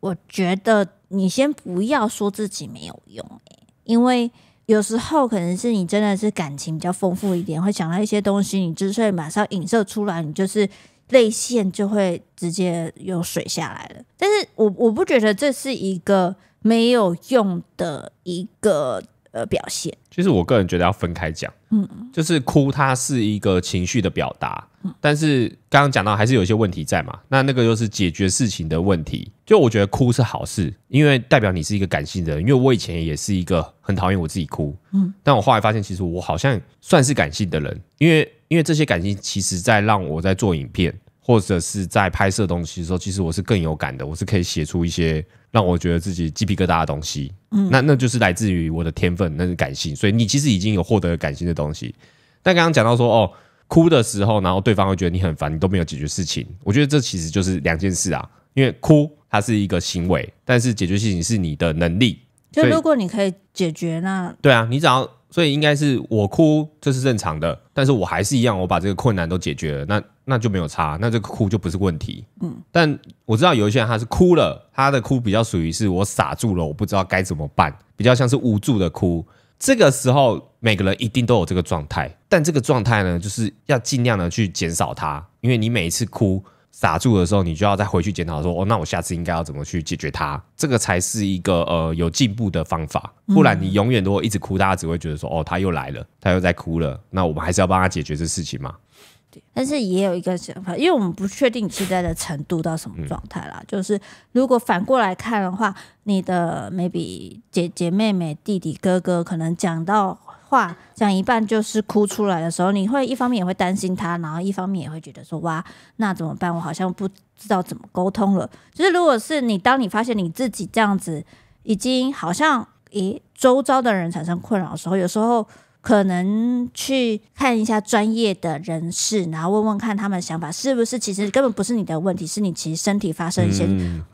我觉得你先不要说自己没有用，因为有时候可能是你真的是感情比较丰富一点，会想到一些东西，你之所以马上影射出来，你就是泪腺就会直接有水下来了。但是我我不觉得这是一个没有用的一个。呃，表现就是我个人觉得要分开讲，嗯，就是哭它是一个情绪的表达，但是刚刚讲到还是有一些问题在嘛，那那个就是解决事情的问题。就我觉得哭是好事，因为代表你是一个感性的人。因为我以前也是一个很讨厌我自己哭，嗯，但我后来发现其实我好像算是感性的人，因为因为这些感性其实在让我在做影片或者是在拍摄东西的时候，其实我是更有感的，我是可以写出一些。让我觉得自己鸡皮疙瘩的东西，嗯，那那就是来自于我的天分，那是感性，所以你其实已经有获得感性的东西。但刚刚讲到说，哦，哭的时候，然后对方会觉得你很烦，你都没有解决事情。我觉得这其实就是两件事啊，因为哭它是一个行为，但是解决事情是你的能力。就如果你可以解决那对啊，你只要所以应该是我哭这是正常的，但是我还是一样我把这个困难都解决了，那那就没有差，那这个哭就不是问题。嗯，但我知道有一些人他是哭了，他的哭比较属于是我傻住了，我不知道该怎么办，比较像是无助的哭。这个时候每个人一定都有这个状态，但这个状态呢，就是要尽量的去减少它，因为你每一次哭。撒住的时候，你就要再回去检讨说，哦，那我下次应该要怎么去解决他？这个才是一个呃有进步的方法，不然你永远如果一直哭，大家只会觉得说，哦，他又来了，他又在哭了，那我们还是要帮他解决这事情嘛。对，但是也有一个想法，因为我们不确定你现在的程度到什么状态啦，就是如果反过来看的话，你的 maybe 姐姐妹妹、弟弟哥哥可能讲到。话讲一半就是哭出来的时候，你会一方面也会担心他，然后一方面也会觉得说哇，那怎么办？我好像不知道怎么沟通了。就是如果是你，当你发现你自己这样子，已经好像，诶，周遭的人产生困扰的时候，有时候可能去看一下专业的人士，然后问问看他们的想法，是不是其实根本不是你的问题，是你其实身体发生一些，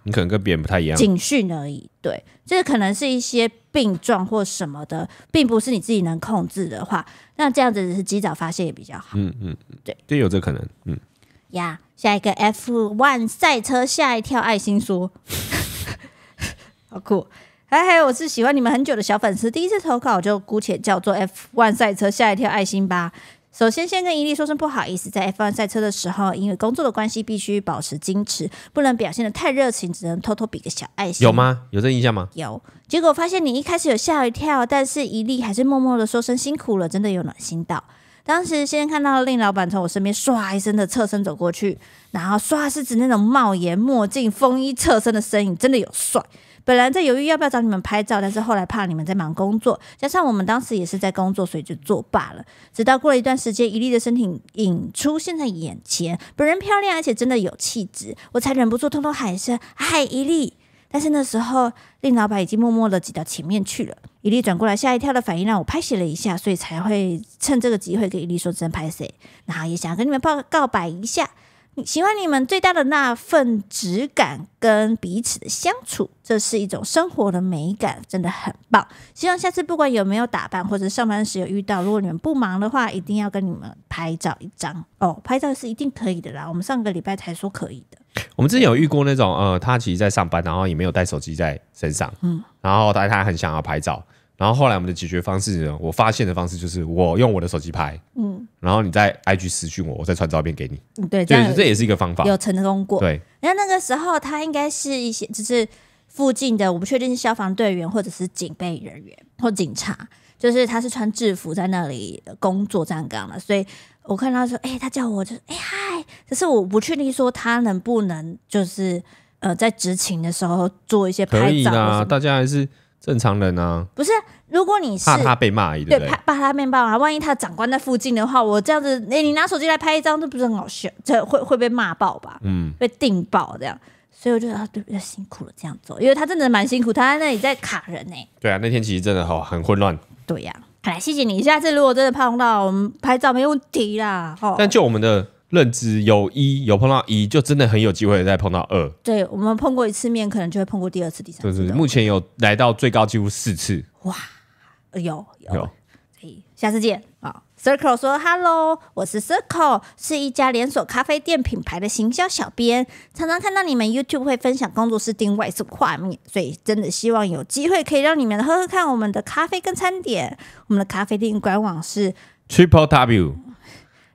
你可能跟别人不太一样，警讯而已。对，这可能是一些。病状或什么的，并不是你自己能控制的话，那这样子是及早发现也比较好。嗯嗯嗯，对，就有这可能。嗯呀，下一个 F ONE 赛车吓一跳爱心说，好酷！还有，我是喜欢你们很久的小粉丝，第一次投稿就姑且叫做 F ONE 赛车吓一跳爱心吧。首先，先跟伊丽说声不好意思，在 F 1赛车的时候，因为工作的关系，必须保持矜持，不能表现的太热情，只能偷偷比个小爱心。有吗？有这印象吗？有。结果发现你一开始有吓一跳，但是伊丽还是默默的说声辛苦了，真的有暖心到。当时先看到令老板从我身边唰一声的侧身走过去，然后唰是指那种帽檐、墨镜、风衣侧身的身影，真的有帅。本来在犹豫要不要找你们拍照，但是后来怕你们在忙工作，加上我们当时也是在工作，所以就作罢了。直到过了一段时间，伊丽的身体影出现在眼前，本人漂亮而且真的有气质，我才忍不住偷偷喊一声“嗨，伊丽”。但是那时候，令老板已经默默的挤到前面去了。伊丽转过来吓一跳的反应让我拍写了一下，所以才会趁这个机会给伊丽说真拍谁，然后也想跟你们报告告白一下。喜欢你们最大的那份质感跟彼此的相处，这是一种生活的美感，真的很棒。希望下次不管有没有打扮或者上班时有遇到，如果你们不忙的话，一定要跟你们拍照一张哦，拍照是一定可以的啦。我们上个礼拜才说可以的。我们之前有遇过那种，呃，他其实在上班，然后也没有带手机在身上，嗯，然后他他很想要拍照。然后后来我们的解决方式，呢，我发现的方式就是我用我的手机拍，嗯，然后你在 IG 私讯我，我再传照片给你，对，对，这也是一个方法，有成功过，对。那那个时候他应该是一些就是附近的，我不确定是消防队员或者是警备人员或警察，就是他是穿制服在那里工作站岗的，所以我看到说，哎，他叫我就是哎嗨，可是我不确定说他能不能就是呃在执勤的时候做一些拍照，可以啊，大家还是。正常人呢？不是，如果你怕他被骂，一对怕怕他面拍啊！万一他长官在附近的话，我这样子，哎，你拿手机来拍一张，这不是很好笑？这会会被骂爆吧？嗯，被定爆这样，所以我觉得他对比较辛苦了，这样做，因为他真的蛮辛苦，他在那里在卡人呢。对啊，那天其实真的好很混乱。对呀，好，谢谢你，下次如果真的碰到我们拍照没问题啦。哦，但就我们的。认知有一有碰到一，就真的很有机会再碰到二。对，我们碰过一次面，可能就会碰过第二次、第三次。目前有来到最高几乎四次。哇，有有，以下次见啊！Circle 说：“Hello，我是 Circle，是一家连锁咖啡店品牌的行销小编，常常看到你们 YouTube 会分享工作室定位是画面，所以真的希望有机会可以让你们喝喝看我们的咖啡跟餐点。我们的咖啡店官网是 Triple W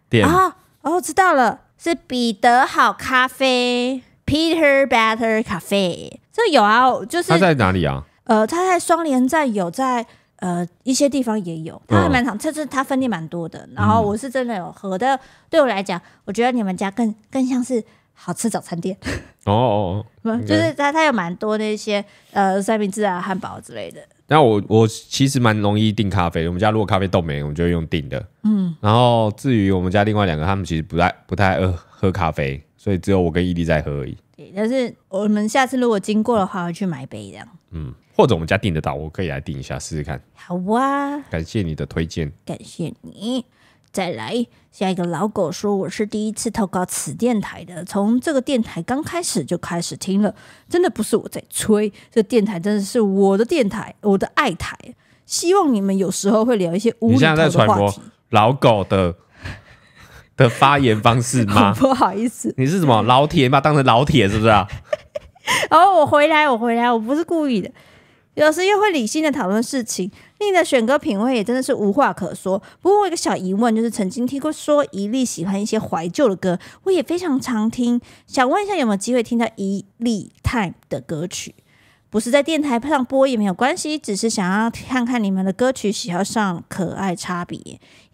店啊。”哦，知道了，是彼得好咖啡，Peter Better c a f e 这有啊，就是他在哪里啊？呃，他在双连站有，在呃一些地方也有，它还蛮长，这至它分店蛮多的。然后我是真的有喝，但对我来讲，我觉得你们家更更像是好吃早餐店。哦哦，就是它，它有蛮多的一些呃三明治啊、汉堡之类的。那我我其实蛮容易订咖啡。我们家如果咖啡豆没，我们就用订的。嗯。然后至于我们家另外两个，他们其实不太不太呃喝咖啡，所以只有我跟伊利在喝而已。对，但是我们下次如果经过的话，会去买杯这样。嗯，或者我们家订得到，我可以来订一下试试看。好哇。感谢你的推荐。感谢你。再来下一个老狗说我是第一次投稿此电台的，从这个电台刚开始就开始听了，真的不是我在吹，这电台真的是我的电台，我的爱台，希望你们有时候会聊一些无厘头的话题。老狗的的发言方式吗？不好意思，你是什么老铁？把当成老铁是不是啊？哦，我回来，我回来，我不是故意的。有时又会理性的讨论事情，你的选歌品味也真的是无话可说。不过我有个小疑问，就是曾经听过说一粒喜欢一些怀旧的歌，我也非常常听，想问一下有没有机会听到一粒 Time 的歌曲？不是在电台上播也没有关系，只是想要看看你们的歌曲喜好上可爱差别，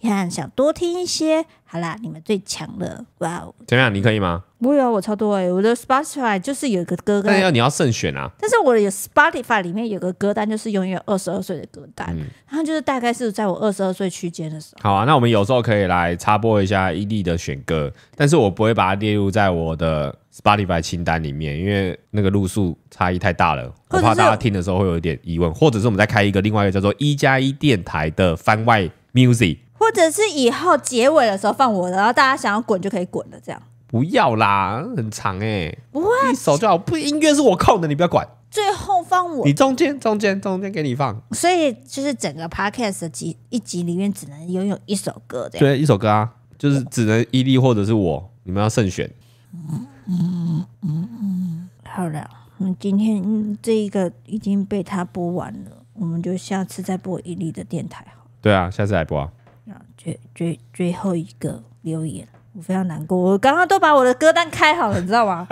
看想多听一些。好啦，你们最强了，哇！哦！怎么样？你可以吗？不会啊，我超多哎！我的 Spotify 就是有一个歌单，但要你要慎选啊。但是我的有 Spotify 里面有个歌单，就是永远二十二岁的歌单，它就是大概是在我二十二岁区间的时候。好啊，那我们有时候可以来插播一下伊利的选歌，但是我不会把它列入在我的 Spotify 清单里面，因为那个路数差异太大了，我怕大家听的时候会有一点疑问。或者是我们再开一个另外一个叫做一加一电台的番外 Music，或者是以后结尾的时候放我的，然后大家想要滚就可以滚的这样。不要啦，很长哎，不会，一首就好。不，音乐是我控的，你不要管。最后放我，你中间，中间，中间给你放。所以就是整个 podcast 的集一集里面只能拥有一首歌的。对，一首歌啊，就是只能伊利或者是我，你们要慎选。嗯嗯嗯嗯，好了，我今天这一个已经被他播完了，我们就下次再播伊利的电台。好。对啊，下次再播啊。那最最最后一个留言。我非常难过，我刚刚都把我的歌单开好了，你知道吗？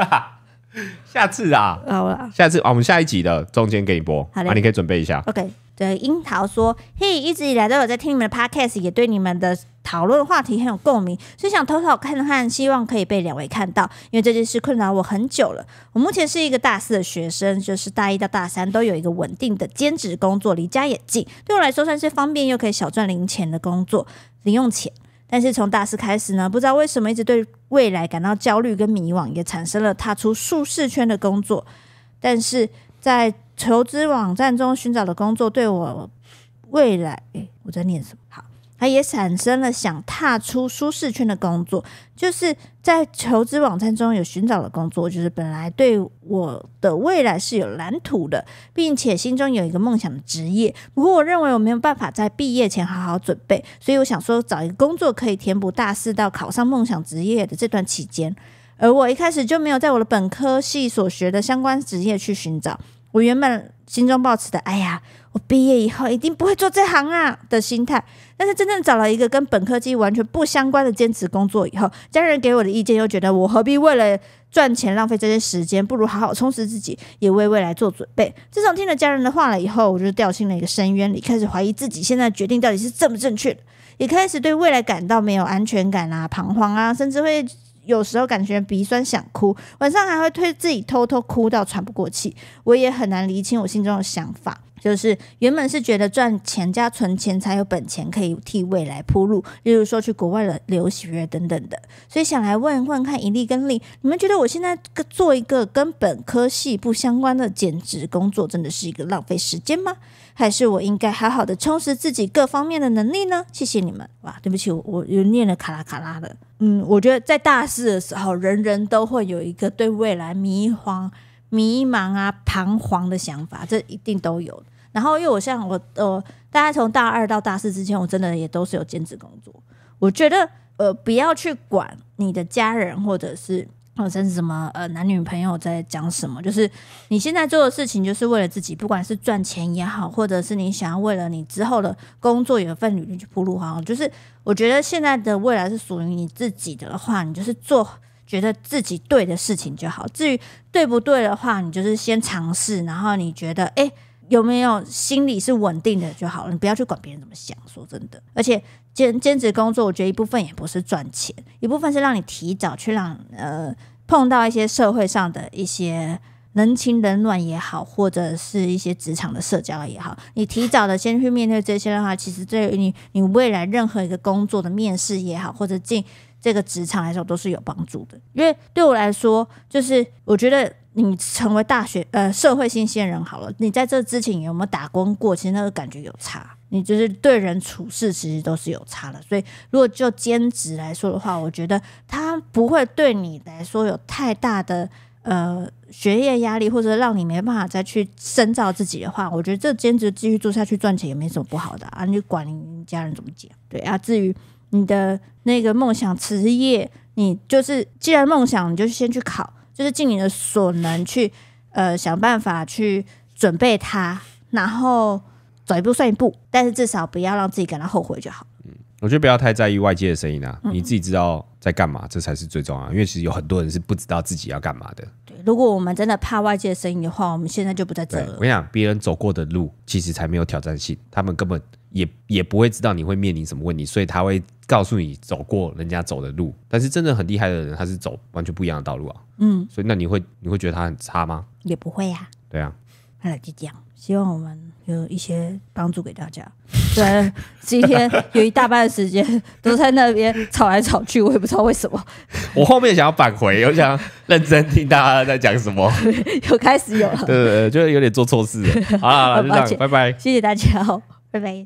下次啊，好了，下次啊，我们下一集的中间给你播，啊，你可以准备一下。OK，对樱桃说，嘿，一直以来都有在听你们的 Podcast，也对你们的讨论话题很有共鸣，所以想偷偷看看，希望可以被两位看到，因为这件事困扰我很久了。我目前是一个大四的学生，就是大一到大三都有一个稳定的兼职工作，离家也近，对我来说算是方便又可以小赚零钱的工作，零用钱。但是从大四开始呢，不知道为什么一直对未来感到焦虑跟迷惘，也产生了踏出舒适圈的工作。但是在求职网站中寻找的工作，对我未来，诶，我在念什么？好。他也产生了想踏出舒适圈的工作，就是在求职网站中有寻找的工作，就是本来对我的未来是有蓝图的，并且心中有一个梦想的职业。不过，我认为我没有办法在毕业前好好准备，所以我想说找一个工作可以填补大四到考上梦想职业的这段期间。而我一开始就没有在我的本科系所学的相关职业去寻找我原本心中抱持的，哎呀。我毕业以后一定不会做这行啊的心态，但是真正找了一个跟本科绩完全不相关的兼职工作以后，家人给我的意见又觉得我何必为了赚钱浪费这些时间，不如好好充实自己，也为未来做准备。自从听了家人的话了以后，我就掉进了一个深渊里，开始怀疑自己现在决定到底是正不正确，也开始对未来感到没有安全感啊、彷徨啊，甚至会有时候感觉鼻酸想哭，晚上还会推自己偷偷哭到喘不过气，我也很难理清我心中的想法。就是原本是觉得赚钱加存钱才有本钱可以替未来铺路，例如说去国外的留学等等的，所以想来问，问看盈利跟利，你们觉得我现在做一个跟本科系不相关的兼职工作，真的是一个浪费时间吗？还是我应该好好的充实自己各方面的能力呢？谢谢你们。哇，对不起，我又念了卡拉卡拉的。嗯，我觉得在大四的时候，人人都会有一个对未来迷茫、迷茫啊、彷徨的想法，这一定都有。然后，因为我像我呃，大概从大二到大四之前，我真的也都是有兼职工作。我觉得呃，不要去管你的家人，或者是或者什么呃，男女朋友在讲什么。就是你现在做的事情，就是为了自己，不管是赚钱也好，或者是你想要为了你之后的工作有份履历去铺路，哈。就是我觉得现在的未来是属于你自己的话，你就是做觉得自己对的事情就好。至于对不对的话，你就是先尝试，然后你觉得哎。有没有心理是稳定的就好了，你不要去管别人怎么想。说真的，而且兼兼职工作，我觉得一部分也不是赚钱，一部分是让你提早去让呃碰到一些社会上的一些人情冷暖也好，或者是一些职场的社交也好，你提早的先去面对这些的话，其实对于你你未来任何一个工作的面试也好，或者进这个职场来说都是有帮助的。因为对我来说，就是我觉得。你成为大学呃社会新鲜人好了，你在这之前有没有打工过？其实那个感觉有差，你就是对人处事其实都是有差的。所以如果就兼职来说的话，我觉得他不会对你来说有太大的呃学业压力，或者让你没办法再去深造自己的话，我觉得这兼职继续做下去赚钱也没什么不好的啊。你管你家人怎么讲，对啊。至于你的那个梦想职业，你就是既然梦想，你就先去考。就是尽你的所能去，呃，想办法去准备它，然后走一步算一步。但是至少不要让自己感到后悔就好。嗯，我觉得不要太在意外界的声音啊，你自己知道在干嘛，这才是最重要。因为其实有很多人是不知道自己要干嘛的。对，如果我们真的怕外界的声音的话，我们现在就不在这儿。我跟你讲，别人走过的路其实才没有挑战性，他们根本。也也不会知道你会面临什么问题，所以他会告诉你走过人家走的路。但是真的很厉害的人，他是走完全不一样的道路啊。嗯，所以那你会你会觉得他很差吗？也不会呀。对啊，那就这样。希望我们有一些帮助给大家。对，今天有一大半的时间都在那边吵来吵去，我也不知道为什么。我后面想要返回，我想认真听大家在讲什么。有开始有了。对对对，就是有点做错事。好，就这样，拜拜，谢谢大家，拜拜。